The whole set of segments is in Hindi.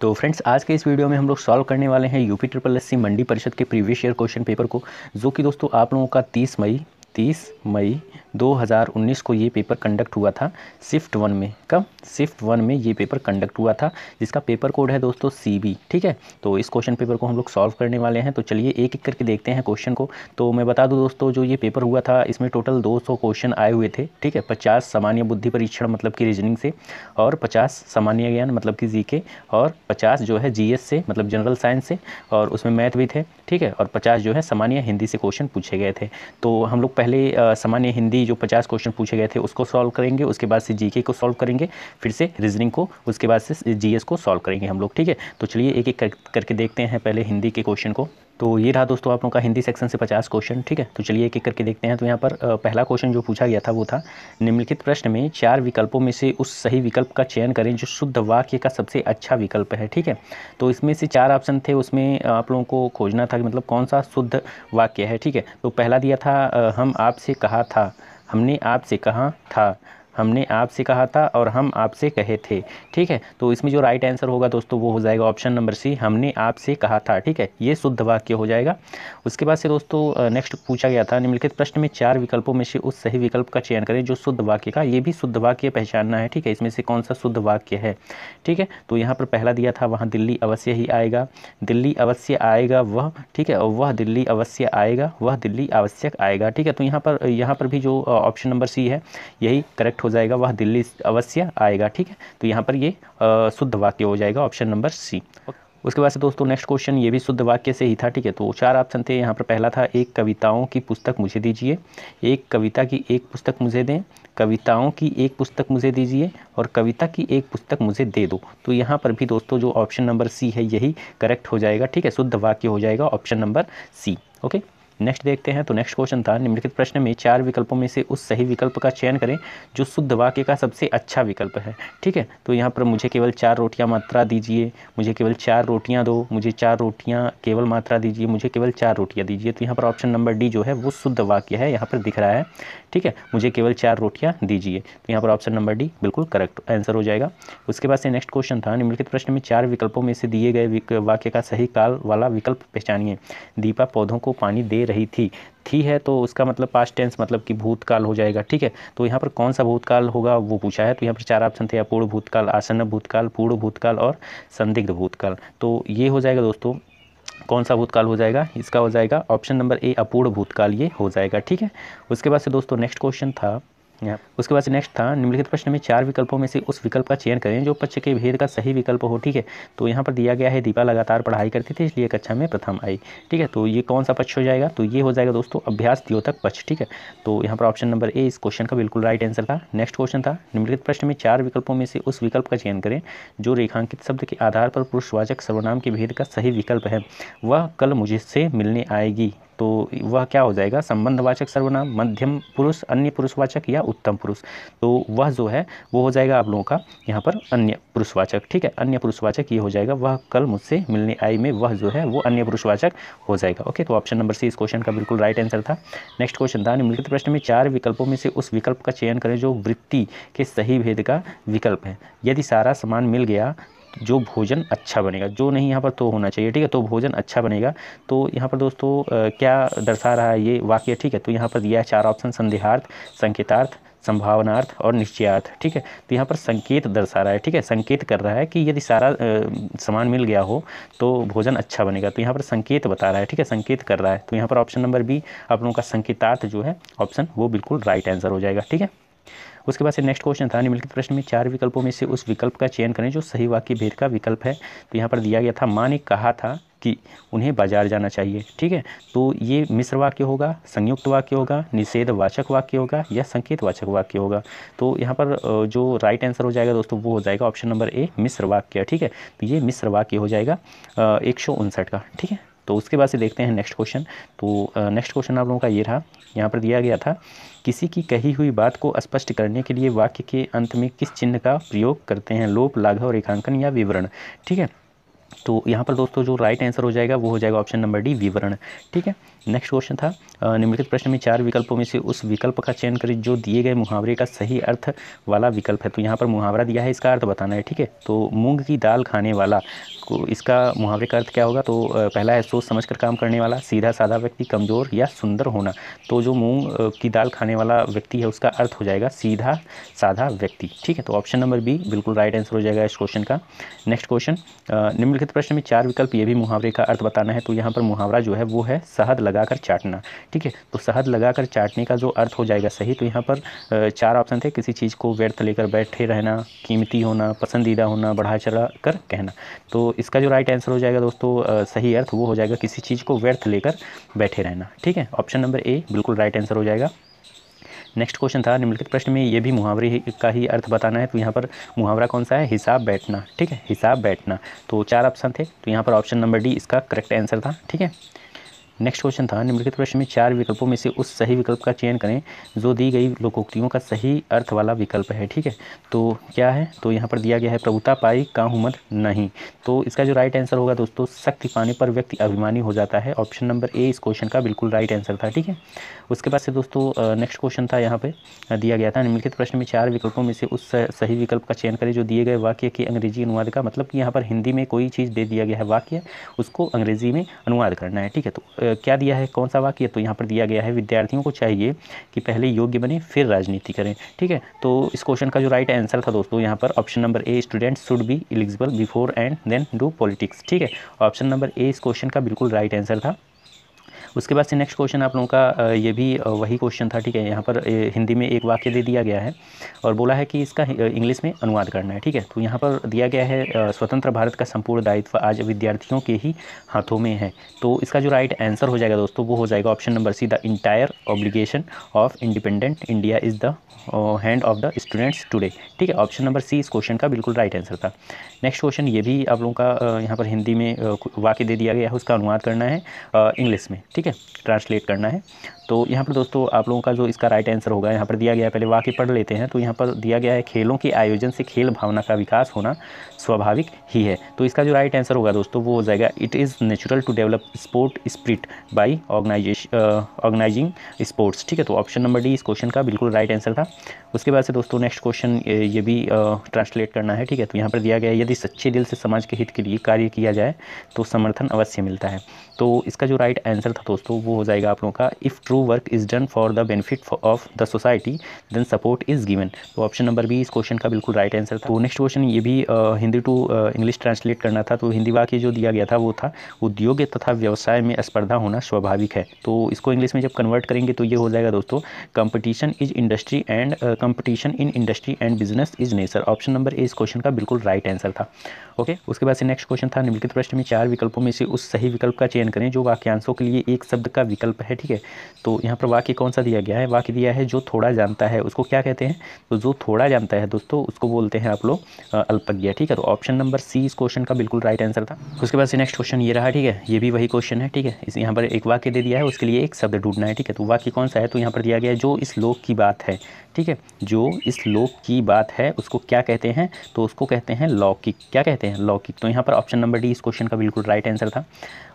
तो फ्रेंड्स आज के इस वीडियो में हम लोग सॉल्व करने वाले हैं यूपी ट्रिपल एस मंडी परिषद के प्रीवियस ईयर क्वेश्चन पेपर को जो कि दोस्तों आप लोगों का 30 मई तीस मई 2019 को ये पेपर कंडक्ट हुआ था शिफ्ट वन में कब शिफ्ट वन में ये पेपर कंडक्ट हुआ था जिसका पेपर कोड है दोस्तों सी ठीक है तो इस क्वेश्चन पेपर को हम लोग सॉल्व करने वाले हैं तो चलिए एक एक करके देखते हैं क्वेश्चन को तो मैं बता दूँ दोस्तों जो ये पेपर हुआ था इसमें टोटल 200 क्वेश्चन आए हुए थे ठीक है पचास सामान्य बुद्धि परीक्षण मतलब कि रीजनिंग से और पचास सामान्य ज्ञान मतलब कि जी और पचास जो है जी से मतलब जनरल साइंस से और उसमें मैथ भी थे ठीक है और पचास जो है सामान्य हिंदी से क्वेश्चन पूछे गए थे तो हम लोग पहले सामान्य हिंदी जो 50 क्वेश्चन पूछे गए थे उसको सॉल्व करेंगे उसके बाद से जीके को सॉल्व करेंगे फिर से रीजनिंग को उसके बाद से जीएस को सॉल्व करेंगे हम लोग ठीक है तो चलिए एक एक करके देखते हैं पहले हिंदी के क्वेश्चन को तो ये रहा दोस्तों आप लोगों का हिंदी सेक्शन से पचास क्वेश्चन ठीक है तो चलिए एक एक करके देखते हैं तो यहाँ पर पहला क्वेश्चन जो पूछा गया था वो था निम्नलिखित प्रश्न में चार विकल्पों में से उस सही विकल्प का चयन करें जो शुद्ध वाक्य का सबसे अच्छा विकल्प है ठीक है तो इसमें से चार ऑप्शन थे उसमें आप लोगों को खोजना था कि मतलब कौन सा शुद्ध वाक्य है ठीक है तो पहला दिया था हम आपसे कहा था हमने आपसे कहा था हमने आपसे कहा था और हम आपसे कहे थे ठीक है तो इसमें जो राइट आंसर होगा दोस्तों वो हो जाएगा ऑप्शन नंबर सी हमने आपसे कहा था ठीक है ये शुद्ध वाक्य हो जाएगा उसके बाद से दोस्तों नेक्स्ट पूछा गया था निम्नलिखित प्रश्न में चार विकल्पों में से उस सही विकल्प का चयन करें जो शुद्ध वाक्य का ये भी शुद्ध वाक्य पहचानना है ठीक है इसमें से कौन सा शुद्ध वाक्य है ठीक है तो यहाँ पर पहला दिया था वहाँ दिल्ली अवश्य ही आएगा दिल्ली अवश्य आएगा वह ठीक है वह दिल्ली अवश्य आएगा वह दिल्ली आवश्यक आएगा ठीक है तो यहाँ पर यहाँ पर भी जो ऑप्शन नंबर सी है यही करेक्ट हो जाएगा वह दिल्ली अवश्य आएगा ठीक है तो यहाँ पर ये शुद्ध वाक्य हो जाएगा ऑप्शन नंबर सी उसके बाद से दोस्तों नेक्स्ट क्वेश्चन ये भी शुद्ध वाक्य से ही था ठीक है तो चार ऑप्शन थे यहाँ पर पहला था एक कविताओं की पुस्तक मुझे दीजिए एक कविता की एक पुस्तक मुझे दें कविताओं की एक पुस्तक मुझे दीजिए और कविता की एक पुस्तक मुझे दे दो तो यहाँ पर भी दोस्तों जो ऑप्शन नंबर सी है यही करेक्ट हो जाएगा ठीक है शुद्ध वाक्य हो जाएगा option number C okay next देखते हैं तो नेक्स्ट क्वेश्चन था निम्नलिखित प्रश्न में चार विकल्पों में से उस सही विकल्प का चयन करें जो शुद्ध वाक्य का सबसे अच्छा विकल्प है ठीक है तो यहाँ पर मुझे केवल चार रोटियाँ मात्रा दीजिए मुझे केवल चार रोटियाँ दो मुझे चार रोटियाँ केवल मात्रा दीजिए मुझे केवल चार रोटियाँ दीजिए तो यहाँ पर ऑप्शन नंबर डी जो है वो शुद्ध वाक्य है यहाँ पर दिख रहा है ठीक है मुझे केवल चार रोटियाँ दीजिए तो यहाँ पर ऑप्शन नंबर डी बिल्कुल करेक्ट आंसर हो जाएगा उसके बाद से नेक्स्ट क्वेश्चन था निम्नलिखित प्रश्न में चार विकल्पों में से दिए गए वाक्य का सही काल वाला विकल्प पहचानिए दीपा पौधों को पानी दे रही थी थी है तो उसका मतलब पास्ट टेंस मतलब कि भूतकाल हो जाएगा ठीक है तो यहाँ पर कौन सा भूतकाल होगा वो पूछा है तो यहाँ पर चार ऑप्शन थे अपूर्ण भूतकाल आसन्न भूतकाल पूर्ण भूतकाल और संदिग्ध भूतकाल तो ये हो जाएगा दोस्तों कौन सा भूतकाल हो जाएगा इसका हो जाएगा ऑप्शन नंबर ए अपूर्ण भूतकाल ये हो जाएगा ठीक है उसके बाद से दोस्तों नेक्स्ट क्वेश्चन था उसके बाद नेक्स्ट था निम्नलिखित प्रश्न में चार विकल्पों में से उस विकल्प का चयन करें जो पक्ष के भेद का सही विकल्प हो ठीक है तो यहाँ पर दिया गया है दीपा लगातार पढ़ाई करती थी इसलिए कक्षा में प्रथम आई ठीक है तो ये कौन सा पक्ष हो जाएगा तो ये हो जाएगा दोस्तों अभ्यास द्योतक पक्ष ठीक है तो यहाँ पर ऑप्शन नंबर ए इस क्वेश्चन का बिल्कुल राइट आंसर था नेक्स्ट क्वेश्चन था निम्नलिखित प्रश्न में चार विकल्पों में से उस विकल्प का चयन करें जो रेखांकित शब्द के आधार पर पुरुषवाचक सर्वनाम के भेद का सही विकल्प है वह कल मुझसे मिलने आएगी तो वह क्या हो जाएगा संबंधवाचक सर्वनाम मध्यम पुरुष अन्य पुरुषवाचक या उत्तम पुरुष तो वह जो है वो हो जाएगा आप लोगों का यहाँ पर अन्य पुरुषवाचक ठीक है अन्य पुरुषवाचक ये हो जाएगा वह कल मुझसे मिलने आई में वह जो है वो अन्य पुरुषवाचक हो जाएगा ओके तो ऑप्शन नंबर सी इस क्वेश्चन का बिल्कुल राइट आंसर था नेक्स्ट क्वेश्चन था निम्नलिखित प्रश्न में चार विकल्पों में से उस विकल्प का चयन करें जो वृत्ति के सही भेद का विकल्प है यदि सारा सामान मिल गया जो भोजन अच्छा बनेगा जो नहीं यहाँ पर तो होना चाहिए ठीक है तो भोजन अच्छा बनेगा तो यहाँ पर दोस्तों क्या दर्शा रहा है ये वाक्य ठीक है तो यहाँ पर दिया है चार ऑप्शन संदेहार्थ संकेतार्थ संभावनार्थ और निश्चयार्थ ठीक है तो यहाँ पर संकेत दर्शा रहा है ठीक है संकेत कर रहा है कि यदि सारा सामान मिल गया हो तो भोजन अच्छा बनेगा तो यहाँ पर संकेत बता रहा है ठीक है संकेत कर रहा है तो यहाँ पर ऑप्शन नंबर बी आप लोगों का संकेतार्थ जो है ऑप्शन वो बिल्कुल राइट आंसर हो जाएगा ठीक है उसके बाद से नेक्स्ट क्वेश्चन था निम्नलिखित प्रश्न में चार विकल्पों में से उस विकल्प का चयन करें जो सही वाक्य भेद का विकल्प है तो यहाँ पर दिया गया था माँ ने कहा था कि उन्हें बाजार जाना चाहिए ठीक है तो ये मिश्र वाक्य होगा संयुक्त वाक्य होगा निषेधवाचक वाक्य होगा या संकेतवाचक वाक्य होगा तो यहाँ पर जो राइट आंसर हो जाएगा दोस्तों वो हो जाएगा ऑप्शन नंबर ए मिश्र वाक्य ठीक है तो ये मिश्र वाक्य हो जाएगा एक का ठीक है तो उसके बाद से देखते हैं नेक्स्ट क्वेश्चन तो नेक्स्ट क्वेश्चन आप लोगों का ये रहा यहाँ पर दिया गया था किसी की कही हुई बात को स्पष्ट करने के लिए वाक्य के अंत में किस चिन्ह का प्रयोग करते हैं लोप लाघव रेखांकन या विवरण ठीक है तो यहाँ पर दोस्तों जो राइट आंसर हो जाएगा वो हो जाएगा ऑप्शन नंबर डी विवरण ठीक है नेक्स्ट क्वेश्चन था निम्नलिखित प्रश्न में चार विकल्पों में से उस विकल्प का चयन करें जो दिए गए मुहावरे का सही अर्थ वाला विकल्प है तो यहाँ पर मुहावरा दिया है इसका अर्थ बताना है ठीक है तो मूंग की दाल खाने वाला को इसका मुहावरे का अर्थ क्या होगा तो पहला है सोच समझ कर काम करने वाला सीधा साधा व्यक्ति कमज़ोर या सुंदर होना तो जो मूँग की दाल खाने वाला व्यक्ति है उसका अर्थ हो जाएगा सीधा साधा व्यक्ति ठीक है तो ऑप्शन नंबर बी बिल्कुल राइट आंसर हो जाएगा इस क्वेश्चन का नेक्स्ट क्वेश्चन निम्नलिखित प्रश्न में चार विकल्प ये भी मुहावरे का अर्थ बताना है तो यहाँ पर मुहावरा जो है वो है सहद लगा लगा कर चाटना ठीक है तो शहद लगा कर चाटने का जो अर्थ हो जाएगा सही तो यहाँ पर चार ऑप्शन थे किसी चीज़ को व्यर्थ लेकर बैठे रहना कीमती होना पसंदीदा होना बढ़ा चढ़ा कर कहना तो इसका जो राइट आंसर हो जाएगा दोस्तों सही अर्थ वो हो जाएगा किसी चीज़ को व्यर्थ लेकर बैठे रहना ठीक है ऑप्शन नंबर ए बिल्कुल राइट आंसर हो जाएगा नेक्स्ट क्वेश्चन था निम्नलिखित प्रश्न में ये भी मुहावरे का ही अर्थ बताना है तो यहाँ पर मुहावरा कौन सा है हिसाब बैठना ठीक है हिसाब बैठना तो चार ऑप्शन थे तो यहाँ पर ऑप्शन नंबर डी इसका करेक्ट आंसर था ठीक है नेक्स्ट क्वेश्चन था निम्नलिखित प्रश्न में चार विकल्पों में से उस सही विकल्प का चयन करें जो दी गई लोकोक्तियों का सही अर्थ वाला विकल्प है ठीक है तो क्या है तो यहाँ पर दिया गया है प्रभुता पाई काहूमद नहीं तो इसका जो राइट आंसर होगा दोस्तों शक्ति पाने पर व्यक्ति अभिमानी हो जाता है ऑप्शन नंबर ए इस क्वेश्चन का बिल्कुल राइट आंसर था ठीक है उसके बाद से दोस्तों नेक्स्ट क्वेश्चन था यहाँ पर दिया गया था निम्नलिखित प्रश्न में चार विकल्पों में से उस सही विकल्प का चयन करें जो दिए गए वाक्य के अंग्रेजी अनुवाद का मतलब कि यहाँ पर हिंदी में कोई चीज़ दे दिया गया है वाक्य उसको अंग्रेजी में अनुवाद करना है ठीक है तो क्या दिया है कौन सा वाक्य तो यहाँ पर दिया गया है विद्यार्थियों को चाहिए कि पहले योग्य बने फिर राजनीति करें ठीक है तो इस क्वेश्चन का जो राइट आंसर था दोस्तों यहाँ पर option number A student should be eligible before and then do politics ठीक है ऑप्शन नंबर ए इस क्वेश्चन का बिल्कुल राइट आंसर था उसके बाद से नेक्स्ट क्वेश्चन आप लोगों का ये भी वही क्वेश्चन था ठीक है यहाँ पर हिंदी में एक वाक्य दे दिया गया है और बोला है कि इसका इंग्लिश में अनुवाद करना है ठीक है तो यहाँ पर दिया गया है स्वतंत्र भारत का संपूर्ण दायित्व आज विद्यार्थियों के ही हाथों में है तो इसका जो राइट आंसर हो जाएगा दोस्तों वो हो जाएगा option number C the entire obligation of independent India is the hand of the students today ठीक है ऑप्शन नंबर सी इस क्वेश्चन का बिल्कुल राइट आंसर था नेक्स्ट क्वेश्चन ये भी आप लोगों का यहाँ पर हिंदी में वाक्य दे दिया गया है उसका अनुवाद करना है इंग्लिश में ठीक है ठीक है ट्रांसलेट करना है तो यहाँ पर दोस्तों आप लोगों का जो इसका राइट आंसर होगा यहाँ पर दिया गया है पहले वाक्य पढ़ लेते हैं तो यहाँ पर दिया गया है खेलों के आयोजन से खेल भावना का विकास होना स्वाभाविक ही है तो इसका जो राइट आंसर होगा दोस्तों वो हो जाएगा it is natural to develop sport spirit by organisation organising sports ठीक है तो ऑप्शन नंबर डी इस क्वेश्चन का बिल्कुल राइट आंसर था उसके बाद से दोस्तों नेक्स्ट क्वेश्चन ये भी ट्रांसलेट uh, करना है ठीक है तो यहाँ पर दिया गया यदि सच्चे दिल से समाज के हित के लिए कार्य किया जाए तो समर्थन अवश्य मिलता है तो इसका जो राइट आंसर था दोस्तों वो हो जाएगा आप लोगों का if true work is done for the benefit of the society then support is given तो ऑप्शन नंबर बी इस क्वेश्चन का बिल्कुल राइट आंसर था तो नेक्स्ट क्वेश्चन ये भी uh, Hindi Hindi to English translate करना था तो हिंदी वाक्य जो दिया गया था वो था उद्योग तथा व्यवसाय में स्पर्धा होना स्वाभाविक है तो इसको इंग्लिश में जब कन्वर्ट करेंगे तो ये हो जाएगा दोस्तों competition is industry and competition in industry and business is nature option number A इस क्वेश्चन का बिल्कुल राइट आंसर था ओके उसके बाद से नेक्स्ट क्वेश्चन था निम्नलिखित प्रश्न में चार विकल्पों में से उस सही विकल्प का चयन करें जो वाक्यांशों के लिए एक शब्द का विकल्प है ठीक है तो यहाँ पर वाक्य कौन सा दिया गया है वाक्य दिया है जो थोड़ा जानता है उसको क्या कहते हैं तो जो थोड़ा जानता है दोस्तों उसको बोलते हैं आप लोग अल्पज्ञ ठीक है तो ऑप्शन नंबर सी इस क्वेश्चन का बिल्कुल राइट आंसर था उसके बाद से नेक्स्ट क्वेश्चन ये रहा ठीक है ये भी वही क्वेश्चन है ठीक है इस यहाँ पर एक वाक्य दे दिया है उसके लिए एक शब्द ढूंढना है ठीक है तो वाक्य कौन सा है तो यहाँ पर दिया गया है जो इस लोक की बात है ठीक है जो इस लोक की बात है उसको क्या कहते हैं तो उसको कहते हैं लौकिक क्या कहते हैं लौकिक तो यहाँ पर ऑप्शन नंबर डी इस क्वेश्चन का बिल्कुल राइट आंसर था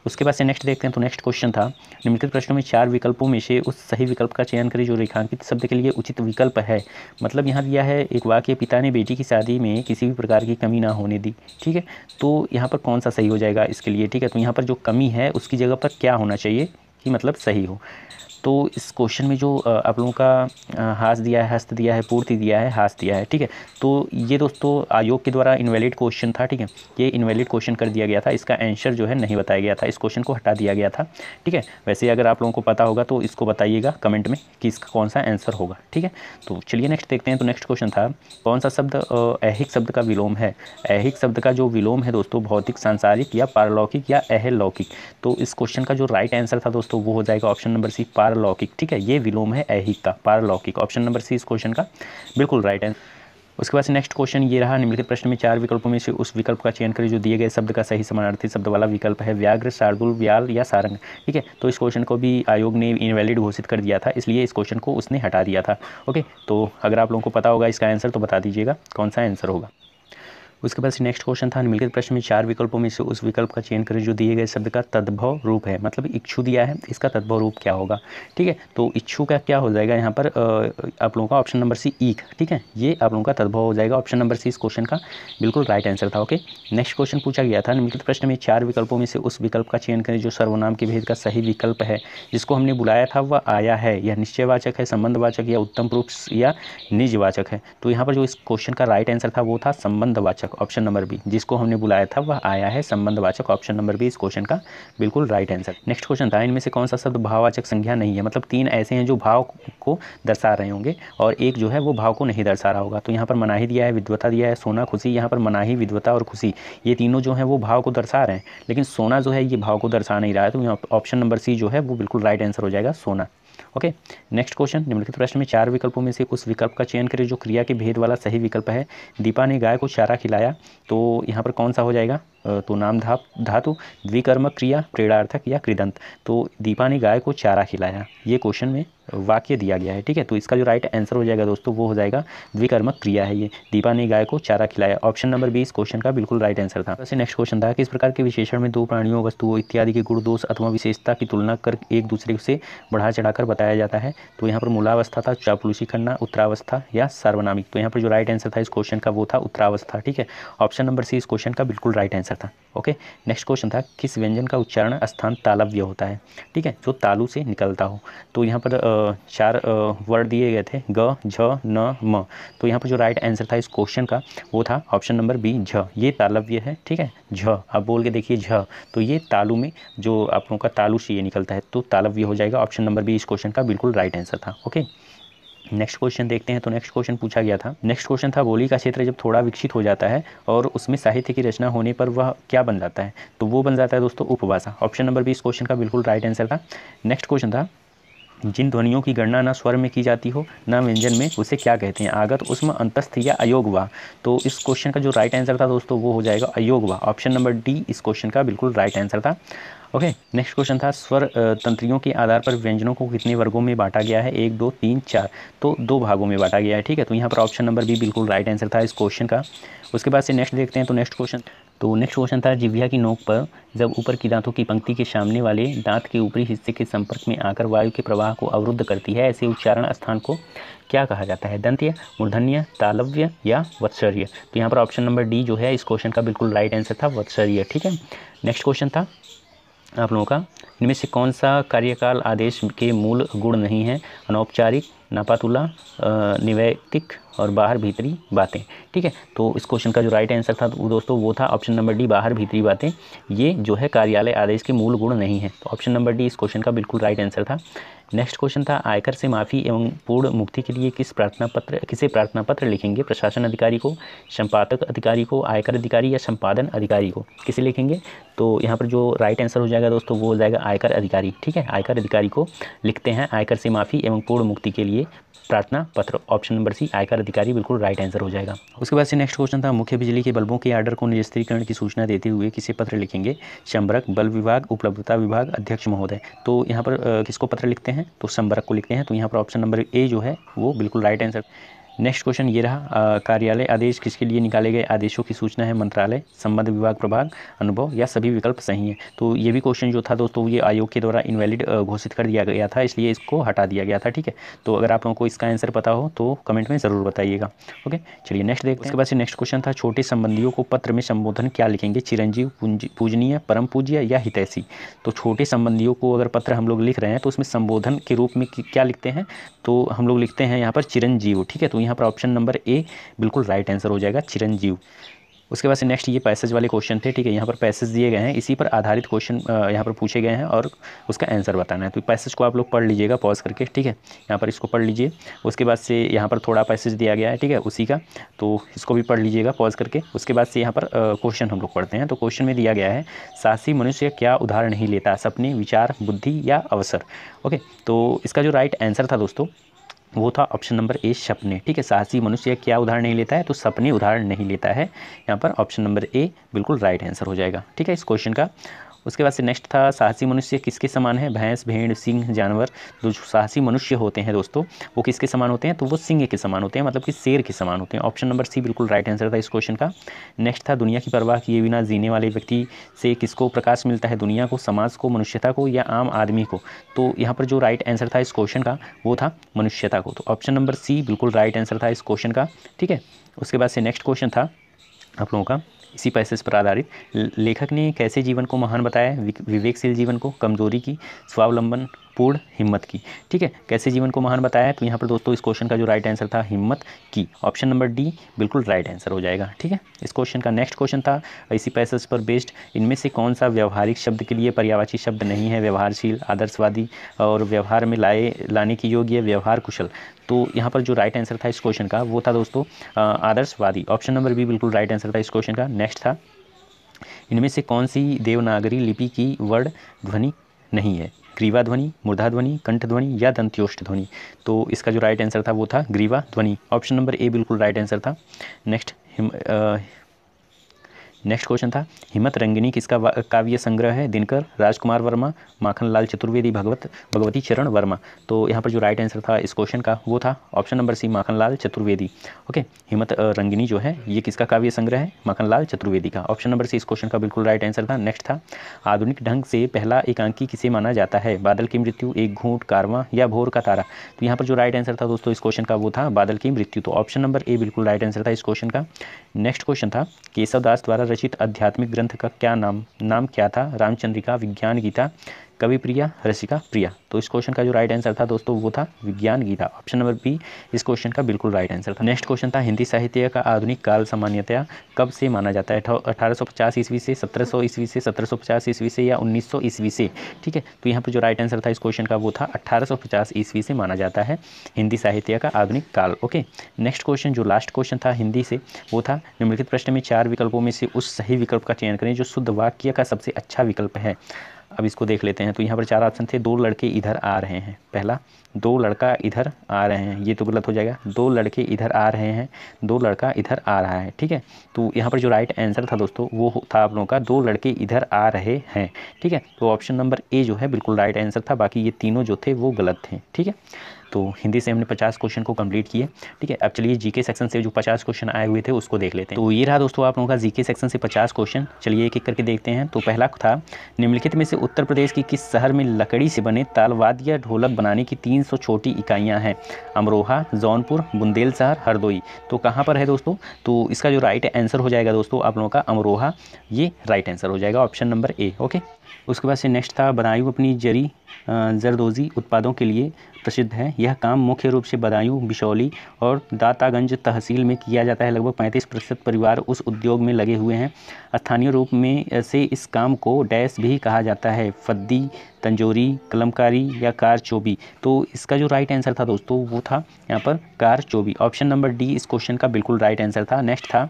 उसके बाद से नेक्स्ट देखते हैं तो नेक्स्ट क्वेश्चन था निम्नलिखित प्रश्नों में चार विकल्पों में से उस सही विकल्प का चयन करें जो रेखांकित शब्द के लिए उचित विकल्प है मतलब यहाँ दिया है एक वाक्य पिता ने बेटी की शादी में किसी भी प्रकार की कमी ना होने दी ठीक है तो यहाँ पर कौन सा सही हो जाएगा इसके लिए ठीक है तो यहाँ पर जो कमी है उसकी जगह पर क्या होना चाहिए कि मतलब सही हो तो इस क्वेश्चन में जो आप लोगों का हास दिया है हस्त दिया है पूर्ति दिया है हास दिया है ठीक है तो ये दोस्तों आयोग के द्वारा इनवैलिड क्वेश्चन था ठीक है ये इनवैलिड क्वेश्चन कर दिया गया था इसका आंसर जो है नहीं बताया गया था इस क्वेश्चन को हटा दिया गया था ठीक है वैसे अगर आप लोगों को पता होगा तो इसको बताइएगा कमेंट में कि इसका कौन सा आंसर होगा ठीक है तो चलिए नेक्स्ट देखते हैं तो नेक्स्ट क्वेश्चन था कौन सा शब्द ऐहिक शब्द का विलोम है ऐहिक शब्द का जो विलोम है दोस्तों भौतिक सांसारिक या पारलौकिक या अहलौकिक तो इस क्वेश्चन का जो राइट आंसर था दोस्तों वो हो जाएगा ऑप्शन नंबर सी पार पारलौकिक ठीक है ये विलोम है ऐहिक का पारलौकिक ऑप्शन नंबर सी इस क्वेश्चन का बिल्कुल राइट आंसर उसके बाद नेक्स्ट क्वेश्चन ये रहा निम्नलिखित प्रश्न में चार विकल्पों में से उस विकल्प का चयन करें जो दिए गए शब्द का सही समानार्थी शब्द वाला विकल्प है व्याघ्र शार्दुल व्याल या सारंग ठीक है तो इस क्वेश्चन को भी आयोग ने इनवैलिड घोषित कर दिया था इसलिए इस क्वेश्चन को उसने हटा दिया था ओके तो अगर आप लोगों को पता होगा इसका आंसर तो बता दीजिएगा कौन सा आंसर होगा उसके बाद नेक्स्ट क्वेश्चन था निम्नलिखित प्रश्न में चार विकल्पों में से उस विकल्प का चयन करें जो दिए गए शब्द का तद्भव रूप है मतलब इच्छु दिया है इसका तद्भव रूप क्या होगा ठीक है तो इच्छु का क्या हो जाएगा यहाँ पर आप लोगों का ऑप्शन नंबर सी ईक ठीक है ये आप लोगों का तद्भव हो जाएगा ऑप्शन नंबर सी इस क्वेश्चन का बिल्कुल राइट आंसर था ओके नेक्स्ट क्वेश्चन पूछा गया था निम्नलिखित प्रश्न में चार विकल्पों में से उस विकल्प का चयन करें जो सर्वनाम के भेद का सही विकल्प है जिसको हमने बुलाया था वह आया है या निश्चयवाचक है संबंधवाचक या उत्तम रूप या निजवाचक है तो यहाँ पर जो इस क्वेश्चन का राइट आंसर था वो था संबंधवाचक संबंधवाचक ऑप्शन नंबर बी जिसको हमने बुलाया था वह आया है संबंधवाचक ऑप्शन नंबर बी इस क्वेश्चन का बिल्कुल राइट आंसर नेक्स्ट क्वेश्चन था इनमें से कौन सा शब्द भाववाचक संज्ञा नहीं है मतलब तीन ऐसे हैं जो भाव को दर्शा रहे होंगे और एक जो है वो भाव को नहीं दर्शा रहा होगा तो यहाँ पर मनाही दिया है विद्वता दिया है सोना खुशी यहाँ पर मनाही विद्वता और खुशी ये तीनों जो है वो भाव को दर्शा रहे हैं लेकिन सोना जो है ये भाव को दर्शा नहीं रहा है तो यहाँ ऑप्शन नंबर सी जो है वो बिल्कुल राइट आंसर हो जाएगा सोना ओके नेक्स्ट क्वेश्चन निम्नलिखित प्रश्न में चार विकल्पों में से उस विकल्प का चयन करें जो क्रिया के भेद वाला सही विकल्प है दीपा ने गाय को चारा खिलाया तो यहाँ पर कौन सा हो जाएगा तो नाम धाप धातु द्विकर्मक क्रिया क्रीड़ार्थक या क्रिदंत तो दीपा ने गाय को चारा खिलाया ये क्वेश्चन में वाक्य दिया गया है ठीक है तो इसका जो राइट आंसर हो जाएगा दोस्तों वो हो जाएगा द्विकर्मक क्रिया है ये दीपा ने गाय को चारा खिलाया ऑप्शन नंबर बी इस क्वेश्चन का बिल्कुल राइट आंसर था वैसे नेक्स्ट क्वेश्चन था किस प्रकार के विशेषण में दो प्राणियों वस्तुओं इत्यादि के गुण दोष अथवा विशेषता की तुलना कर एक दूसरे से बढ़ा चढ़ाकर बताया जाता है तो यहाँ पर मूलावस्था था चापलूसी करना उत्तरावस्था या सार्वनामिक तो यहाँ पर जो राइट आंसर था इस क्वेश्चन का वो था उत्तरावस्था ठीक है ऑप्शन नंबर सी इस क्वेश्चन का बिल्कुल राइट आंसर आंसर था ओके नेक्स्ट क्वेश्चन था किस व्यंजन का उच्चारण स्थान तालव्य होता है ठीक है जो तालु से निकलता हो तो यहाँ पर चार वर्ड दिए गए थे ग झ न म तो यहाँ पर जो राइट आंसर था इस क्वेश्चन का वो था ऑप्शन नंबर बी झ ये तालव्य है ठीक है झ आप बोल के देखिए झ तो ये तालु में जो आप लोगों का तालु से ये निकलता है तो तालव्य हो जाएगा ऑप्शन नंबर बी इस क्वेश्चन का बिल्कुल राइट आंसर था ओके नेक्स्ट क्वेश्चन देखते हैं तो नेक्स्ट क्वेश्चन पूछा गया था नेक्स्ट क्वेश्चन था बोली का क्षेत्र जब थोड़ा विकसित हो जाता है और उसमें साहित्य की रचना होने पर वह क्या बन जाता है तो वो बन जाता है दोस्तों उपभाषा ऑप्शन नंबर बी इस क्वेश्चन का बिल्कुल राइट आंसर था नेक्स्ट क्वेश्चन था जिन ध्वनियों की गणना ना स्वर में की जाती हो ना व्यंजन में उसे क्या कहते हैं आगत उसमें अंतस्थ या अयोगवा तो इस क्वेश्चन का जो राइट आंसर था दोस्तों वो हो जाएगा अयोगवा ऑप्शन नंबर डी इस क्वेश्चन का बिल्कुल राइट आंसर था ओके नेक्स्ट क्वेश्चन था स्वर तंत्रियों के आधार पर व्यंजनों को कितने वर्गों में बांटा गया है एक दो तीन चार तो दो भागों में बांटा गया है ठीक है तो यहाँ पर ऑप्शन नंबर बी बिल्कुल राइट आंसर था इस क्वेश्चन का उसके बाद से नेक्स्ट देखते हैं तो नेक्स्ट क्वेश्चन तो नेक्स्ट क्वेश्चन था जिव्या की नोक पर जब ऊपर की दांतों की पंक्ति के सामने वाले दांत के ऊपरी हिस्से के संपर्क में आकर वायु के प्रवाह को अवरुद्ध करती है ऐसे उच्चारण स्थान को क्या कहा जाता है दंत्य मूर्धन्य तालव्य या वत्सर्य तो यहाँ पर ऑप्शन नंबर डी जो है इस क्वेश्चन का बिल्कुल राइट आंसर था वत्सर्य ठीक है नेक्स्ट क्वेश्चन था आप लोगों का इनमें से कौन सा कार्यकाल आदेश के मूल गुण नहीं है अनौपचारिक नापातुला निवैतिक और बाहर भीतरी बातें ठीक है तो इस क्वेश्चन का जो राइट आंसर था वो दोस्तों वो था ऑप्शन नंबर डी बाहर भीतरी बातें ये जो है कार्यालय आदेश के मूल गुण नहीं है तो ऑप्शन नंबर डी इस क्वेश्चन का बिल्कुल राइट आंसर था नेक्स्ट क्वेश्चन था आयकर से माफ़ी एवं पूर्ण मुक्ति के लिए किस प्रार्थना पत्र किसे प्रार्थना पत्र लिखेंगे प्रशासन अधिकारी को संपादक अधिकारी को आयकर अधिकारी या संपादन अधिकारी को किसे लिखेंगे तो यहाँ पर जो राइट आंसर हो जाएगा दोस्तों वो हो जाएगा आयकर अधिकारी ठीक है आयकर अधिकारी को लिखते हैं आयकर से माफ़ी एवं पूर्ण मुक्ति के लिए प्रार्थना पत्र ऑप्शन नंबर सी आयकर अधिकारी बिल्कुल राइट आंसर हो जाएगा उसके बाद से नेक्स्ट क्वेश्चन था मुख्य बिजली के बल्बों के आर्डर को निरस्त्रीकरण की सूचना देते हुए किसे पत्र लिखेंगे संबरक बल्ब विभाग उपलब्धता विभाग अध्यक्ष महोदय तो यहाँ पर किसको पत्र लिखते हैं तो संबरक को लिखते हैं तो यहाँ पर ऑप्शन नंबर ए जो है वो बिल्कुल राइट आंसर नेक्स्ट क्वेश्चन ये रहा कार्यालय आदेश किसके लिए निकाले गए आदेशों की सूचना है मंत्रालय संबंध विभाग प्रभाग अनुभव या सभी विकल्प सही है तो ये भी क्वेश्चन जो था दोस्तों ये आयोग के द्वारा इनवैलिड घोषित कर दिया गया था इसलिए इसको हटा दिया गया था ठीक है तो अगर आप लोगों को इसका आंसर पता हो तो कमेंट में ज़रूर बताइएगा ओके चलिए नेक्स्ट देखते हैं उसके बाद से नेक्स्ट क्वेश्चन था छोटे संबंधियों को पत्र में संबोधन क्या लिखेंगे चिरंजीव पूजनीय परम पूज्य या हितैषी तो छोटे संबंधियों को अगर पत्र हम लोग लिख रहे हैं तो उसमें संबोधन के रूप में क्या लिखते हैं तो हम लोग लिखते हैं यहाँ पर चिरंजीव ठीक है तो यहाँ पर ऑप्शन नंबर ए बिल्कुल राइट आंसर हो जाएगा चिरंजीव उसके बाद से नेक्स्ट ये पैसेज वाले क्वेश्चन थे ठीक है यहाँ पर पैसेज दिए गए हैं इसी पर आधारित क्वेश्चन यहाँ पर पूछे गए हैं और उसका आंसर बताना है तो पैसेज को आप लोग पढ़ लीजिएगा पॉज करके ठीक है यहाँ पर इसको पढ़ लीजिए उसके बाद से यहाँ पर थोड़ा पैसेज दिया गया है ठीक है उसी का तो इसको भी पढ़ लीजिएगा पॉज करके उसके बाद से यहाँ पर क्वेश्चन हम लोग पढ़ते हैं तो क्वेश्चन में दिया गया है साहसी मनुष्य क्या उधार नहीं लेता सपने विचार बुद्धि या अवसर ओके तो इसका जो राइट आंसर था दोस्तों वो था ऑप्शन नंबर ए सपने ठीक है साहसी मनुष्य क्या उदाहरण नहीं लेता है तो सपने उदाहरण नहीं लेता है यहाँ पर ऑप्शन नंबर ए बिल्कुल राइट आंसर हो जाएगा ठीक है इस क्वेश्चन का उसके बाद से नेक्स्ट था साहसी मनुष्य किसके समान है भैंस भेड़ सिंह जानवर तो जो साहसी मनुष्य होते हैं दोस्तों वो किसके समान होते हैं तो वो सिंह के समान होते हैं मतलब कि शेर के समान होते हैं ऑप्शन नंबर सी बिल्कुल राइट आंसर था इस क्वेश्चन का नेक्स्ट था दुनिया की परवाह किए बिना जीने वाले व्यक्ति से किसको प्रकाश मिलता है दुनिया को समाज को मनुष्यता को या आम आदमी को तो यहाँ पर जो राइट आंसर था इस क्वेश्चन का वो था मनुष्यता को तो ऑप्शन नंबर सी बिल्कुल राइट आंसर था इस क्वेश्चन का ठीक है उसके बाद से नेक्स्ट क्वेश्चन था आप लोगों का इसी पैसेज पर आधारित लेखक ने कैसे जीवन को महान बताया विवेकशील जीवन को कमजोरी की स्वावलंबन पूर्ण हिम्मत की ठीक है कैसे जीवन को महान बताया तो यहाँ पर दोस्तों इस क्वेश्चन का जो राइट आंसर था हिम्मत की ऑप्शन नंबर डी बिल्कुल राइट आंसर हो जाएगा ठीक है इस क्वेश्चन का नेक्स्ट क्वेश्चन था इसी पैसेज पर बेस्ड इनमें से कौन सा व्यवहारिक शब्द के लिए पर्यावाची शब्द नहीं है व्यवहारशील आदर्शवादी और व्यवहार में लाए लाने की योग्य व्यवहार कुशल तो यहाँ पर जो राइट आंसर था इस क्वेश्चन का वो था दोस्तों आदर्शवादी ऑप्शन नंबर बी बिल्कुल राइट आंसर था इस क्वेश्चन का नेक्स्ट था इनमें से कौन सी देवनागरी लिपि की वर्ड ध्वनि नहीं है ग्रीवा ध्वनि मूर्धा ध्वनि कंठ ध्वनि या दंत्योष्ट ध्वनि तो इसका जो राइट आंसर था वो था ग्रीवा ध्वनि ऑप्शन नंबर ए बिल्कुल राइट आंसर था नेक्स्ट नेक्स्ट क्वेश्चन था हिम्मत रंगिनी किसका काव्य संग्रह है दिनकर राजकुमार वर्मा माखनलाल चतुर्वेदी भगवत भगवती चरण वर्मा तो यहाँ पर जो राइट आंसर था इस क्वेश्चन का वो था option number C Makhanlal Chaturvedi okay हिम्मत रंगिनी जो है ये किसका काव्य संग्रह है माखनलाल चतुर्वेदी का ऑप्शन नंबर सी इस क्वेश्चन का बिल्कुल राइट आंसर था नेक्स्ट था आधुनिक ढंग से पहला एकांकी किसे माना जाता है बादल की मृत्यु एक घूट कारवा या भोर का तारा तो यहाँ पर जो राइट आंसर था दोस्तों इस क्वेश्चन का वो था बादल की मृत्यु तो ऑप्शन नंबर ए बिल्कुल राइट आंसर था इस क्वेश्चन का नेक्स्ट क्वेश्चन था केशव दास द्वारा रचित आध्यात्मिक ग्रंथ का क्या नाम नाम क्या था रामचंद्रिका विज्ञान गीता कवि प्रिया रसिका प्रिया तो इस क्वेश्चन का जो राइट आंसर था दोस्तों वो था Vigyan Gita option number B इस क्वेश्चन का बिल्कुल राइट आंसर था नेक्स्ट क्वेश्चन था हिंदी साहित्य का आधुनिक काल सामान्यतया कब से माना जाता है अठारह ईस्वी से सत्रह ईस्वी से सत्रह ईस्वी से या उन्नीस ईस्वी से ठीक है तो यहाँ पर जो राइट आंसर था इस क्वेश्चन का वो था 1850 ईस्वी से माना जाता है हिंदी साहित्य का आधुनिक काल ओके नेक्स्ट क्वेश्चन जो लास्ट क्वेश्चन था हिंदी से वो था निम्नलिखित प्रश्न में चार विकल्पों में से उस सही विकल्प का चयन करें जो शुद्ध वाक्य का सबसे अच्छा विकल्प है अब इसको देख लेते हैं तो यहाँ पर चार ऑप्शन थे दो लड़के इधर आ रहे हैं पहला दो लड़का इधर आ रहे हैं ये तो गलत हो जाएगा दो लड़के इधर आ रहे हैं दो लड़का इधर आ रहा है ठीक है तो यहाँ पर जो राइट आंसर था दोस्तों वो था आप लोगों का दो लड़के इधर आ रहे हैं ठीक है तो ऑप्शन नंबर ए जो है बिल्कुल राइट आंसर था बाकी ये तीनों जो थे वो गलत थे ठीक है तो हिंदी से हमने पचास क्वेश्चन को कंप्लीट किए ठीक है अब चलिए जीके सेक्शन से जो पचास क्वेश्चन आए हुए थे उसको देख लेते हैं तो ये रहा दोस्तों आप लोगों का जीके सेक्शन से पचास क्वेश्चन चलिए एक एक करके देखते हैं तो पहला था निम्नलिखित में से उत्तर प्रदेश के किस शहर में लकड़ी से बने तालवाद या ढोलक बनाने की तीन छोटी इकाइयाँ हैं अमरोहा जौनपुर बुंदेल शहर हरदोई तो कहाँ पर है दोस्तों तो इसका जो राइट आंसर हो जाएगा दोस्तों आप लोगों का अमरोहा ये राइट आंसर हो जाएगा ऑप्शन नंबर ए ओके उसके बाद से नेक्स्ट था बदायूँ अपनी जरी जरदोजी उत्पादों के लिए प्रसिद्ध है यह काम मुख्य रूप से बदायूँ बिशौली और दातागंज तहसील में किया जाता है लगभग पैंतीस प्रतिशत परिवार उस उद्योग में लगे हुए हैं स्थानीय रूप में से इस काम को डैश भी कहा जाता है फद्दी तंजोरी कलमकारी या कार चोबी तो इसका जो राइट आंसर था दोस्तों वो था यहाँ पर कार चोबी ऑप्शन नंबर डी इस क्वेश्चन का बिल्कुल राइट आंसर था नेक्स्ट था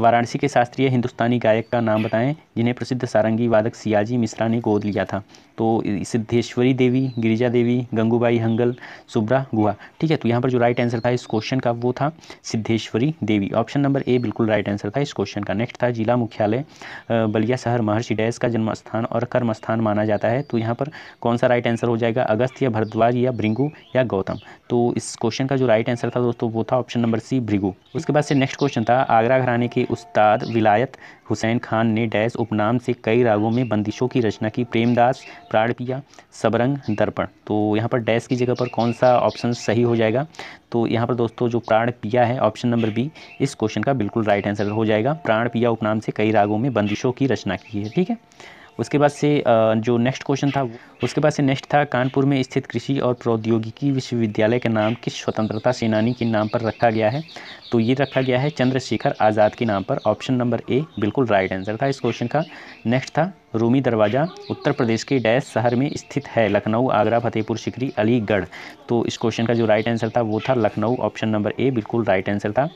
वाराणसी के शास्त्रीय हिंदुस्तानी गायक का नाम बताएं जिन्हें प्रसिद्ध सारंगी वादक सियाजी मिश्रा ने गोद लिया था तो सिद्धेश्वरी देवी गिरिजा देवी गंगूबाई हंगल सुब्रा गुहा ठीक है तो यहाँ पर जो राइट आंसर था इस क्वेश्चन का वो था Siddheshwari Devi option number A बिल्कुल राइट आंसर था इस क्वेश्चन का नेक्स्ट था जिला मुख्यालय बलिया शहर महर्षि डैस का जन्म स्थान और कर्म स्थान माना जाता है तो यहाँ पर पर कौन सा राइट आंसर हो जाएगा अगस्त या भरद्वाज या भृंगू या गौतम तो इस क्वेश्चन का जो राइट आंसर था दोस्तों वो था ऑप्शन नंबर सी भृगु उसके बाद से नेक्स्ट क्वेश्चन था आगरा घराने के उस्ताद विलायत हुसैन खान ने डैश उपनाम से कई रागों में बंदिशों की रचना की प्रेमदास प्राणपिया सबरंग दर्पण तो यहाँ पर डैश की जगह पर कौन सा ऑप्शन सही हो जाएगा तो यहाँ पर दोस्तों जो प्राण पिया है ऑप्शन नंबर बी इस क्वेश्चन का बिल्कुल राइट आंसर हो जाएगा प्राण पिया उपनाम से कई रागों में बंदिशों की रचना की है ठीक है उसके बाद से जो नेक्स्ट क्वेश्चन था उसके बाद से नेक्स्ट था कानपुर में स्थित कृषि और प्रौद्योगिकी विश्वविद्यालय का नाम किस स्वतंत्रता सेनानी के नाम पर रखा गया है तो ये रखा गया है चंद्रशेखर आज़ाद के नाम पर ऑप्शन नंबर ए बिल्कुल राइट आंसर था इस क्वेश्चन का नेक्स्ट था रूमी दरवाज़ा उत्तर प्रदेश के डैश शहर में स्थित है लखनऊ आगरा फतेहपुर सिकरी अलीगढ़ तो इस क्वेश्चन का जो राइट आंसर था वो था लखनऊ ऑप्शन नंबर ए बिल्कुल राइट आंसर था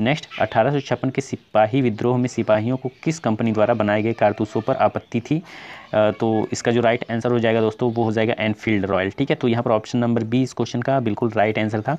नेक्स्ट अठारह के सिपाही विद्रोह में सिपाहियों को किस कंपनी द्वारा बनाए गए कारतूसों पर आपत्ति थी तो इसका जो राइट आंसर हो जाएगा दोस्तों वो हो जाएगा एनफील्ड रॉयल ठीक है तो यहाँ पर ऑप्शन नंबर बी इस क्वेश्चन का बिल्कुल राइट आंसर था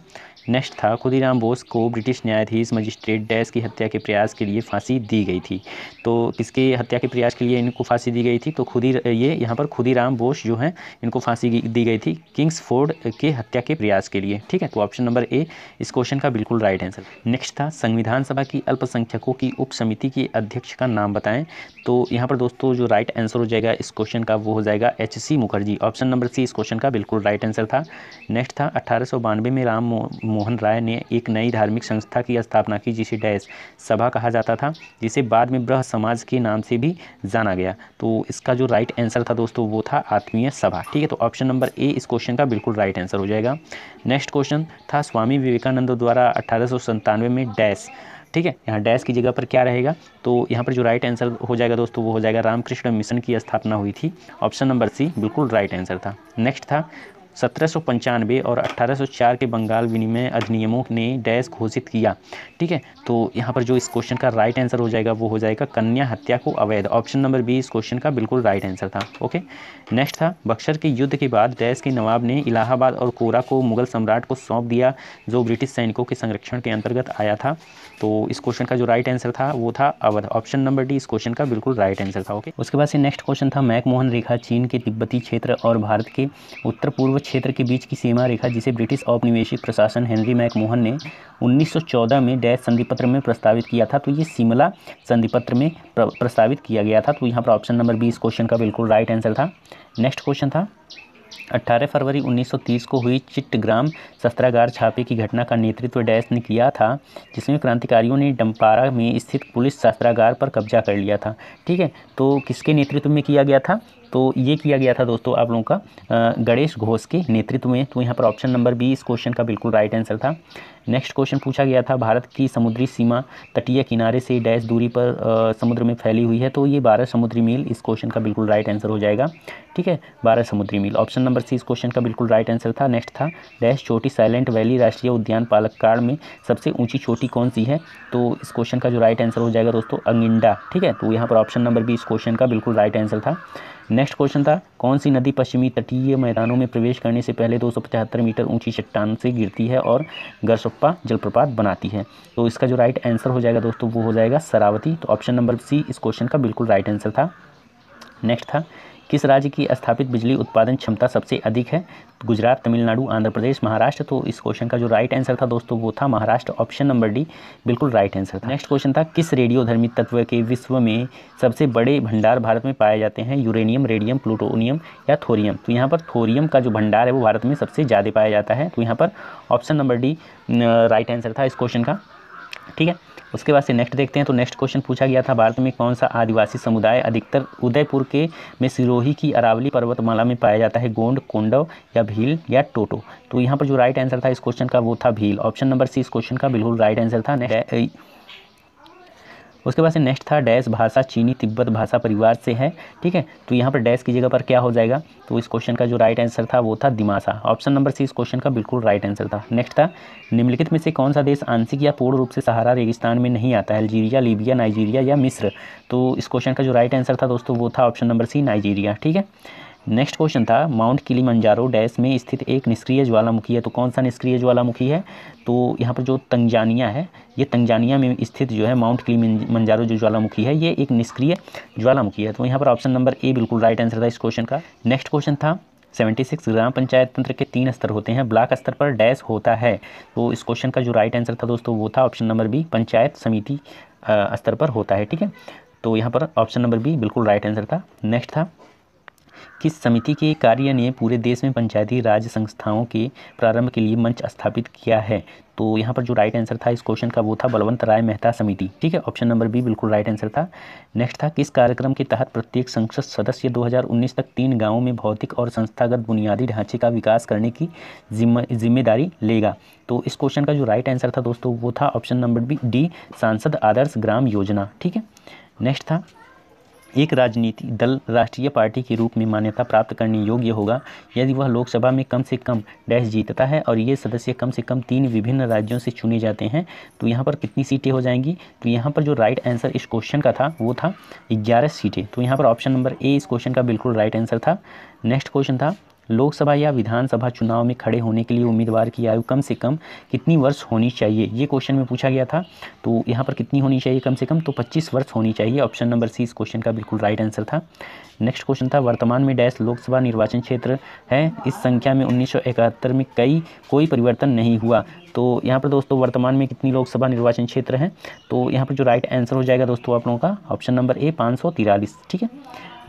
नेक्स्ट था खुदीराम बोस को ब्रिटिश न्यायाधीश मजिस्ट्रेट डैस की हत्या के प्रयास के लिए फांसी दी गई थी तो किसके हत्या के प्रयास के लिए इनको फांसी दी गई थी तो खुदी ये यहाँ पर खुदीराम बोस जो है इनको फांसी दी गई थी किंग्स फोर्ड के हत्या के प्रयास के लिए ठीक है तो ऑप्शन नंबर ए इस क्वेश्चन का बिल्कुल राइट आंसर नेक्स्ट था संविधान सभा की अल्पसंख्यकों की उप समिति के अध्यक्ष का नाम बताएं तो यहाँ पर दोस्तों जो राइट आंसर हो जाएगा इस क्वेश्चन का वो हो जाएगा H C Mukherjee option number C इस क्वेश्चन का बिल्कुल राइट आंसर था नेक्स्ट था अठारह में राम मोहन राय ने एक नई धार्मिक संस्था की स्थापना की जिसे डैश सभा कहा जाता था जिसे बाद में ब्रह समाज के नाम से भी जाना गया तो इसका जो राइट आंसर था दोस्तों वो था आत्मीय सभा ठीक है तो ऑप्शन नंबर ए इस क्वेश्चन का बिल्कुल राइट आंसर हो जाएगा नेक्स्ट क्वेश्चन था स्वामी विवेकानंद द्वारा अठारह में डैश ठीक है यहाँ डैश की जगह पर क्या रहेगा तो यहाँ पर जो राइट आंसर हो जाएगा दोस्तों वो हो जाएगा रामकृष्ण मिशन की स्थापना हुई थी ऑप्शन नंबर सी बिल्कुल राइट आंसर था नेक्स्ट था सत्रह और 1804 के बंगाल विनिमय अधिनियमों ने डैश घोषित किया ठीक है तो यहाँ पर जो इस क्वेश्चन का राइट आंसर हो जाएगा वो हो जाएगा कन्या हत्या को अवैध ऑप्शन नंबर बी इस क्वेश्चन का बिल्कुल राइट आंसर था ओके नेक्स्ट था बक्सर के युद्ध के बाद डैश के नवाब ने इलाहाबाद और कोरा को मुगल सम्राट को सौंप दिया जो ब्रिटिश सैनिकों के संरक्षण के अंतर्गत आया था तो इस क्वेश्चन का जो राइट आंसर था वो था अवध ऑप्शन नंबर डी इस क्वेश्चन का बिल्कुल राइट आंसर था ओके उसके बाद से नेक्स्ट क्वेश्चन था मैकमोहन रेखा चीन के तिब्बती क्षेत्र और भारत के उत्तर पूर्व क्षेत्र के बीच की सीमा रेखा जिसे ब्रिटिश औपनिवेशिक प्रशासन हेनरी मैकमोहन ने 1914 में डैश संधिपत्र में प्रस्तावित किया था तो ये शिमला संधिपत्र में प्रस्तावित किया गया था तो यहाँ पर ऑप्शन नंबर बी इस क्वेश्चन का बिल्कुल राइट आंसर था नेक्स्ट क्वेश्चन था 18 फरवरी 1930 को हुई चिट्टग्राम शस्त्रागार छापे की घटना का नेतृत्व डैश ने किया था जिसमें क्रांतिकारियों ने डम्पारा में स्थित पुलिस शस्त्रागार पर कब्जा कर लिया था ठीक है तो किसके नेतृत्व में किया गया था तो ये किया गया था दोस्तों आप लोगों का गणेश घोष के नेतृत्व में तो यहाँ पर ऑप्शन नंबर बी इस क्वेश्चन का बिल्कुल राइट आंसर था नेक्स्ट क्वेश्चन पूछा गया था भारत की समुद्री सीमा तटीय किनारे से डैश दूरी पर आ, समुद्र में फैली हुई है तो ये बारह समुद्री मील इस क्वेश्चन का बिल्कुल राइट आंसर हो जाएगा ठीक है बारह समुद्री मील ऑप्शन नंबर सी इस क्वेश्चन का बिल्कुल राइट आंसर था नेक्स्ट था डैश छोटी साइलेंट वैली राष्ट्रीय उद्यान पालककाड़ में सबसे ऊँची छोटी कौन सी है तो इस क्वेश्चन का जो राइट आंसर हो जाएगा दोस्तों अंगिंडा ठीक है तो यहाँ पर ऑप्शन नंबर बी इस क्वेश्चन का बिल्कुल राइट आंसर था नेक्स्ट क्वेश्चन था कौन सी नदी पश्चिमी तटीय मैदानों में प्रवेश करने से पहले दो मीटर ऊंची चट्टान से गिरती है और गरसप्पा जलप्रपात बनाती है तो इसका जो राइट आंसर हो जाएगा दोस्तों वो हो जाएगा सरावती तो ऑप्शन नंबर सी इस क्वेश्चन का बिल्कुल राइट आंसर था नेक्स्ट था किस राज्य की स्थापित बिजली उत्पादन क्षमता सबसे अधिक है गुजरात तमिलनाडु आंध्र प्रदेश महाराष्ट्र तो इस क्वेश्चन का जो राइट आंसर था दोस्तों वो था महाराष्ट्र ऑप्शन नंबर डी बिल्कुल राइट आंसर था नेक्स्ट क्वेश्चन था किस रेडियोधर्मी तत्व के विश्व में सबसे बड़े भंडार भारत में पाए जाते हैं यूरेनियम रेडियम प्लूटोनियम या थोरियम तो यहाँ पर थोरियम का जो भंडार है वो भारत में सबसे ज़्यादा पाया जाता है तो यहाँ पर option number D right answer था इस क्वेश्चन का ठीक है उसके बाद से नेक्स्ट देखते हैं तो नेक्स्ट क्वेश्चन पूछा गया था भारत में कौन सा आदिवासी समुदाय अधिकतर उदयपुर के में सिरोही की अरावली पर्वतमाला में पाया जाता है गोंड कोंडव या भील या टोटो तो यहाँ पर जो राइट आंसर था इस क्वेश्चन का वो था भील ऑप्शन नंबर सी इस क्वेश्चन का बिल्कुल राइट आंसर था उसके बाद से नेक्स्ट था डैश भाषा चीनी तिब्बत भाषा परिवार से है ठीक है तो यहाँ पर डैश की जगह पर क्या हो जाएगा तो इस क्वेश्चन का जो राइट आंसर था वो था दिमाशा ऑप्शन नंबर सी इस क्वेश्चन का बिल्कुल राइट आंसर था नेक्स्ट था निम्नलिखित में से कौन सा देश आंशिक या पूर्ण रूप से सहारा रेगिस्तान में नहीं आता है अल्जीरिया लीबिया नाइजीरिया या मिस्र तो इस क्वेश्चन का जो राइट आंसर था दोस्तों वो था ऑप्शन नंबर सी नाइजीरिया ठीक है नेक्स्ट क्वेश्चन था माउंट किलीमंजारो डैश में स्थित एक निष्क्रिय ज्वालामुखी है तो कौन सा निष्क्रिय ज्वालामुखी है तो यहाँ पर जो तंजानिया है ये तंजानिया में स्थित जो है माउंट किलीमंजारो जो ज्वालामुखी है ये एक निष्क्रिय ज्वालामुखी है तो यहाँ पर ऑप्शन नंबर ए बिल्कुल राइट आंसर था इस क्वेश्चन का नेक्स्ट क्वेश्चन था सिक्स ग्राम पंचायत तंत्र के तीन स्तर होते हैं ब्लॉक स्तर पर डैश होता है तो इस क्वेश्चन का जो राइट आंसर था दोस्तों वो था ऑप्शन नंबर बी पंचायत समिति स्तर पर होता है ठीक है तो यहाँ पर ऑप्शन नंबर बी बिल्कुल राइट आंसर था नेक्स्ट था किस समिति के कार्य ने पूरे देश में पंचायती राज संस्थाओं के प्रारंभ के लिए मंच स्थापित किया है तो यहाँ पर जो राइट आंसर था इस क्वेश्चन का वो था बलवंत राय मेहता समिति ठीक है ऑप्शन नंबर बी बिल्कुल राइट आंसर था नेक्स्ट था किस कार्यक्रम के तहत प्रत्येक संसद सदस्य 2019 तक तीन गांवों में भौतिक और संस्थागत बुनियादी ढांचे का विकास करने की जिम्मेदारी लेगा तो इस क्वेश्चन का जो राइट आंसर था दोस्तों वो था ऑप्शन नंबर बी डी सांसद आदर्श ग्राम योजना ठीक है नेक्स्ट था एक राजनीतिक दल राष्ट्रीय पार्टी के रूप में मान्यता प्राप्त करने योग्य होगा यदि वह लोकसभा में कम से कम डैश जीतता है और ये सदस्य कम से कम तीन विभिन्न राज्यों से चुने जाते हैं तो यहाँ पर कितनी सीटें हो जाएंगी तो यहाँ पर जो राइट आंसर इस क्वेश्चन का था वो था ग्यारह सीटें तो यहाँ पर ऑप्शन नंबर ए इस क्वेश्चन का बिल्कुल राइट आंसर था नेक्स्ट क्वेश्चन था लोकसभा या विधानसभा चुनाव में खड़े होने के लिए उम्मीदवार की आयु कम से कम कितनी वर्ष होनी चाहिए ये क्वेश्चन में पूछा गया था तो यहाँ पर कितनी होनी चाहिए कम से कम तो पच्चीस वर्ष होनी चाहिए ऑप्शन नंबर सी इस क्वेश्चन का बिल्कुल राइट आंसर था नेक्स्ट क्वेश्चन था वर्तमान में डैश लोकसभा निर्वाचन क्षेत्र है इस संख्या में उन्नीस में कई कोई परिवर्तन नहीं हुआ तो यहाँ पर दोस्तों वर्तमान में कितनी लोकसभा निर्वाचन क्षेत्र हैं तो यहाँ पर जो राइट आंसर हो जाएगा दोस्तों आप लोगों का ऑप्शन नंबर ए पाँच ठीक है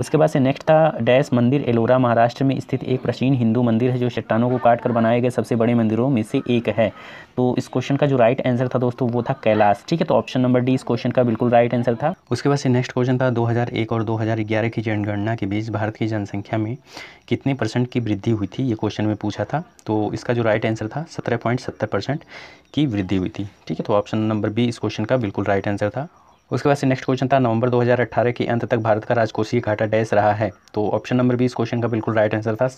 उसके बाद से नेक्स्ट था डैश मंदिर एलोरा महाराष्ट्र में स्थित एक प्राचीन हिंदू मंदिर है जो चट्टानों को काट कर बनाए गए सबसे बड़े मंदिरों में से एक है तो इस क्वेश्चन का जो राइट आंसर था दोस्तों वो था कैलाश ठीक है तो ऑप्शन नंबर डी इस क्वेश्चन का बिल्कुल राइट आंसर था उसके बाद से नेक्स्ट क्वेश्चन था दो और दो की जनगणना के बीच भारत की जनसंख्या में कितने परसेंट की वृद्धि हुई थी ये क्वेश्चन में पूछा था तो इसका जो राइट आंसर था सत्रह की वृद्धि हुई थी ठीक है तो ऑप्शन नंबर बी इस क्वेश्चन का बिल्कुल राइट आंसर था उसके बाद से नेक्स्ट क्वेश्चन था नवंबर 2018 के अंत तक भारत का राजकोषीय घाटा डैस रहा है तो ऑप्शन नंबर बी इस क्वेश्चन का बिल्कुल राइट आंसर था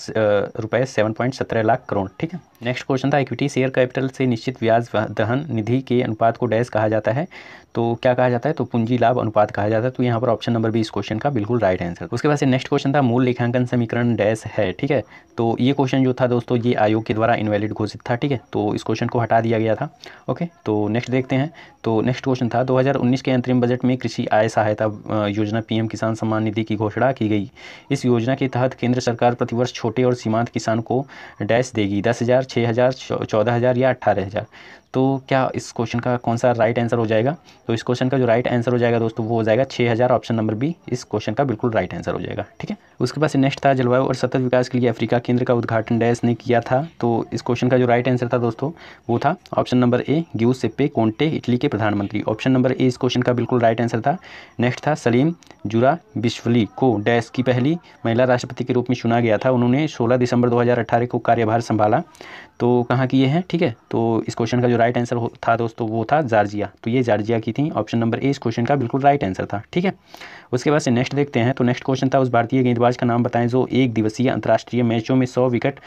रुपये सेवन पॉइंट सत्रह लाख करोड़ ठीक है नेक्स्ट क्वेश्चन था इक्विटी शेयर कैपिटल से निश्चित ब्याज दहन निधि के अनुपात को डैस कहा जाता है तो क्या कहा जाता है तो पूंजी लाभ अनुपात कहा जाता है तो यहाँ पर ऑप्शन नंबर बी इस क्वेश्चन का बिल्कुल राइट आंसर उसके बाद से नेक्स्ट क्वेश्चन था मूल लेखांकन समीकरण डैस है ठीक है तो ये क्वेश्चन जो था दोस्तों ये आयोग के द्वारा इनवैलिड घोषित था ठीक है तो इस क्वेश्चन को हटा दिया गया था ओके तो नेक्स्ट देखते हैं तो नेक्स्ट क्वेश्चन था दो के अंतरिम बजट में कृषि आय सहायता योजना पीएम किसान सम्मान निधि की घोषणा की गई इस योजना के तहत केंद्र सरकार प्रतिवर्ष छोटे और सीमांत किसान को डैश देगी दस हज़ार छः हज़ार चौदह हज़ार या अट्ठारह हज़ार तो क्या इस क्वेश्चन का कौन सा राइट आंसर हो जाएगा तो इस क्वेश्चन का जो राइट आंसर हो जाएगा दोस्तों वो हो जाएगा छः हज़ार ऑप्शन नंबर बी इस क्वेश्चन का बिल्कुल राइट आंसर हो जाएगा ठीक है उसके पास नेक्स्ट था जलवायु और सतत विकास के लिए अफ्रीका केंद्र का उद्घाटन डैश ने किया था तो इस क्वेश्चन का जो राइट आंसर था दोस्तों वो था option number A Giuseppe Conte Italy के प्रधानमंत्री ऑप्शन नंबर ए इस क्वेश्चन का बिल्कुल राइट आंसर था नेक्स्ट था सलीम जुरा बिश्वली को डैस की पहली महिला राष्ट्रपति के रूप में चुना गया था उन्होंने सोलह दिसंबर दो को कार्यभार संभाला तो कहाँ की ये है ठीक है तो इस क्वेश्चन का जो राइट आंसर था दोस्तों वो था जार्जिया तो ये जार्जिया की थी ऑप्शन नंबर ए इस क्वेश्चन का बिल्कुल राइट आंसर था ठीक है उसके बाद से नेक्स्ट देखते हैं तो नेक्स्ट क्वेश्चन था उस भारतीय गेंदबाज का नाम बताएं जो एक दिवसीय अंतर्राष्ट्रीय मैचों में सौ विकेट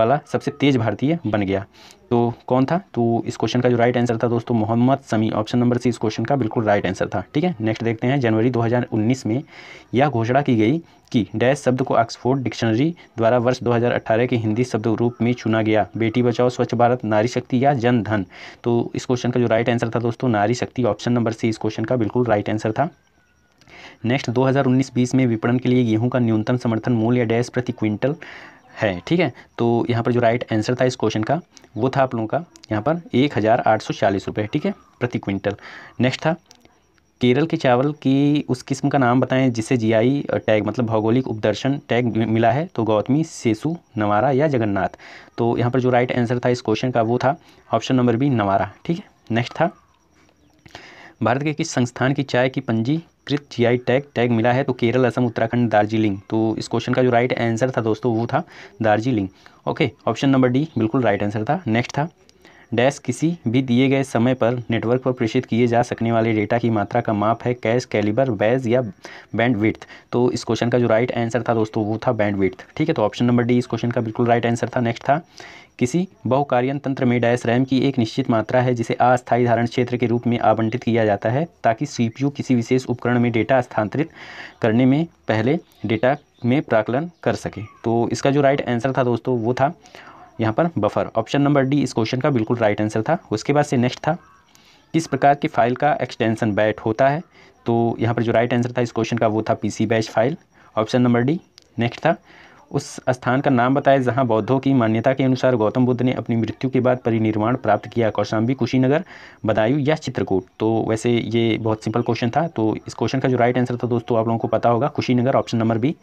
वाला सबसे तेज़ भारतीय बन गया तो कौन था तो इस क्वेश्चन का जो राइट आंसर था दोस्तों मोहम्मद समी ऑप्शन नंबर सी इस क्वेश्चन का बिल्कुल राइट आंसर था ठीक है नेक्स्ट देखते हैं जनवरी 2019 में यह घोषणा की गई कि डैश शब्द को ऑक्सफोर्ड डिक्शनरी द्वारा वर्ष 2018 के हिंदी शब्द रूप में चुना गया बेटी बचाओ स्वच्छ भारत नारी शक्ति या जन धन तो इस क्वेश्चन का जो राइट आंसर था दोस्तों नारी शक्ति ऑप्शन नंबर सी इस क्वेश्चन का बिल्कुल राइट आंसर था नेक्स्ट दो हज़ार में विपणन के लिए गेहूँ का न्यूनतम समर्थन मूल्य डैश प्रति क्विंटल है ठीक है तो यहाँ पर जो राइट आंसर था इस क्वेश्चन का वो था आप लोगों का यहाँ पर एक हज़ार आठ सौ चालीस रुपये ठीक है प्रति क्विंटल नेक्स्ट था केरल के चावल की उस किस्म का नाम बताएं जिसे जीआई टैग मतलब भौगोलिक उपदर्शन टैग मिला है तो गौतमी सेसु नवारा या जगन्नाथ तो यहाँ पर जो राइट आंसर था इस क्वेश्चन का वो था ऑप्शन नंबर बी नवारा ठीक है नेक्स्ट था भारत के किस संस्थान की चाय की पंजीकृत जीआई टैग टैग मिला है तो केरल असम उत्तराखंड दार्जिलिंग तो इस क्वेश्चन का जो राइट आंसर था दोस्तों वो था Darjeeling okay option number D बिल्कुल राइट आंसर था नेक्स्ट था डैश किसी भी दिए गए समय पर नेटवर्क पर प्रेषित किए जा सकने वाले डेटा की मात्रा का माप है कैश कैलिबर वैज या बैंड विथ तो इस क्वेश्चन का जो राइट आंसर था दोस्तों वो था बैंड विथ ठीक है तो ऑप्शन नंबर डी इस क्वेश्चन का बिल्कुल राइट आंसर था नेक्स्ट था किसी बहुकार्यन तंत्र में डायस रैम की एक निश्चित मात्रा है जिसे अस्थायी धारण क्षेत्र के रूप में आवंटित किया जाता है ताकि सीपीयू किसी विशेष उपकरण में डेटा स्थानांतरित करने में पहले डेटा में प्राकलन कर सके तो इसका जो राइट आंसर था दोस्तों वो था यहाँ पर बफर ऑप्शन नंबर डी इस क्वेश्चन का बिल्कुल राइट आंसर था उसके बाद से नेक्स्ट था किस प्रकार की फ़ाइल का एक्सटेंशन बैट होता है तो यहाँ पर जो राइट आंसर था इस क्वेश्चन का वो था P batch file option number D next था उस स्थान का नाम बताया जहां बौद्धों की मान्यता के अनुसार गौतम बुद्ध ने अपनी मृत्यु के बाद परिनिर्वाण प्राप्त किया कौशाम्बी कुशीनगर बदायूं या चित्रकूट तो वैसे ये बहुत सिंपल क्वेश्चन था तो इस क्वेश्चन का जो राइट आंसर था दोस्तों आप लोगों को पता होगा कुशीनगर ऑप्शन नंबर बी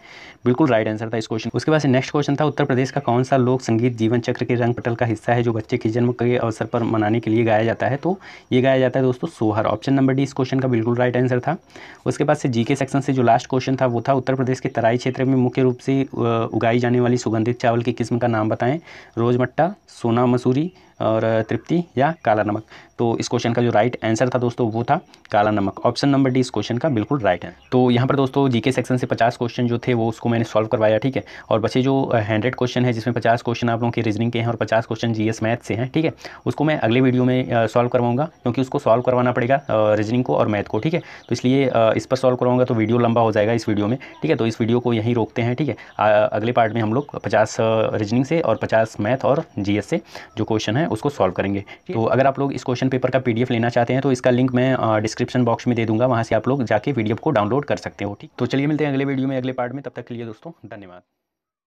बिल्कुल राइट आंसर था इस क्वेश्चन उसके बाद नेक्स्ट क्वेश्चन था उत्तर प्रदेश का कौन सा लोक संगीत जीवन चक्र के रंग पटल का हिस्सा है जो बच्चे के जन्म के अवसर पर मनाने के लिए गाया जाता है तो ये गाया जाता है दोस्तों सोहर ऑप्शन नंबर डी इस क्वेश्चन का बिल्कुल राइट आंसर था उसके बाद से जीके सेक्शन से जो लास्ट क्वेश्चन था वो था उत्तर प्रदेश के तराई क्षेत्र में मुख्य रूप से उगाई जाने वाली सुगंधित चावल की किस्म का नाम बताएं रोज़मट्टा सोना मसूरी और तृप्ति या काला नमक तो इस क्वेश्चन का जो राइट आंसर था दोस्तों वो था काला नमक ऑप्शन नंबर डी इस क्वेश्चन का बिल्कुल राइट है तो यहाँ पर दोस्तों जीके सेक्शन से 50 क्वेश्चन जो थे वो उसको मैंने सॉल्व करवाया ठीक है और बचे जो हंड्रेड क्वेश्चन है जिसमें 50 क्वेश्चन आप लोगों के रीजनिंग के हैं और 50 क्वेश्चन जी मैथ से हैं ठीक है उसको मैं अगले वीडियो में सॉल्व करवाऊंगा क्योंकि उसको सॉल्व करवाना पड़ेगा रीजनिंग को और मैथ को ठीक है तो इसलिए इस पर सॉल्व करवाऊंगा तो वीडियो लंबा हो जाएगा इस वीडियो में ठीक है तो इस वीडियो को यहीं रोकते हैं ठीक है अगले पार्ट में हम लोग पचास रीजनिंग से और पचास मैथ और जी से जो क्वेश्चन है हैं उसको सॉल्व करेंगे तो अगर आप लोग इस क्वेश्चन पेपर का पीडीएफ लेना चाहते हैं तो इसका लिंक मैं डिस्क्रिप्शन बॉक्स में दे दूंगा वहाँ से आप लोग जाके पीडीएफ को डाउनलोड कर सकते हो ठीक तो चलिए मिलते हैं अगले वीडियो में अगले पार्ट में तब तक के लिए दोस्तों धन्यवाद